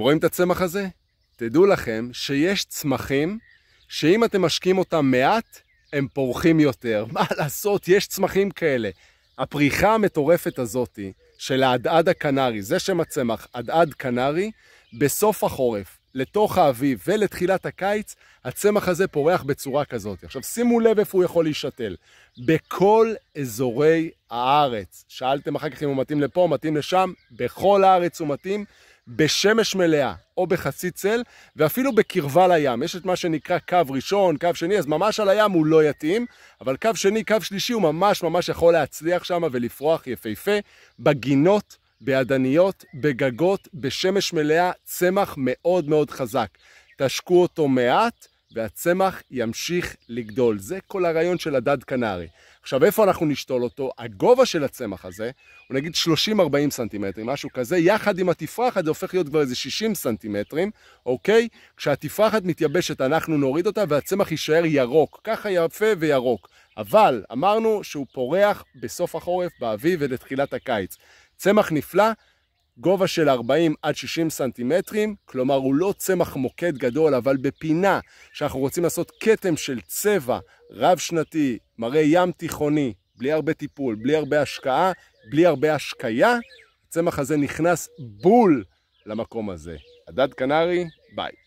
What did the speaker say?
רואים את הצמח הזה? תדעו לכם שיש צמחים שאם אתם משקים אותם מעט, הם פורחים יותר. מה לעשות, יש צמחים כאלה. הפריחה המטורפת הזאתי של האדעד הקנרי, זה שם הצמח, אדעד קנרי, בסוף החורף, לתוך האביב ולתחילת הקיץ, הצמח הזה פורח בצורה כזאת. עכשיו שימו לב איפה הוא יכול להישתל. בכל אזורי הארץ. שאלתם אחר כך אם הוא מתאים לפה, מתאים לשם, בכל הארץ הוא מתאים. בשמש מלאה או בחצי צל, ואפילו בקרבה לים. יש את מה שנקרא קו ראשון, קו שני, אז ממש על הים הוא לא יתאים, אבל קו שני, קו שלישי, הוא ממש ממש יכול להצליח שם ולפרוח יפהפה בגינות, בידניות, בגגות, בשמש מלאה, צמח מאוד מאוד חזק. תשקו אותו מעט. והצמח ימשיך לגדול. זה כל הרעיון של הדד קנרי. עכשיו, איפה אנחנו נשתול אותו? הגובה של הצמח הזה הוא נגיד 30-40 סנטימטרים, משהו כזה, יחד עם התפרחת זה הופך להיות כבר איזה 60 סנטימטרים, אוקיי? כשהתפרחת מתייבשת אנחנו נוריד אותה והצמח יישאר ירוק, ככה יפה וירוק. אבל אמרנו שהוא פורח בסוף החורף, באביב ולתחילת הקיץ. צמח נפלא, גובה של 40 עד 60 סנטימטרים, כלומר הוא לא צמח מוקד גדול, אבל בפינה שאנחנו רוצים לעשות כתם של צבע רב-שנתי, מראה ים תיכוני, בלי הרבה טיפול, בלי הרבה השקעה, בלי הרבה השקיה, הצמח הזה נכנס בול למקום הזה. הדד קנרי, ביי.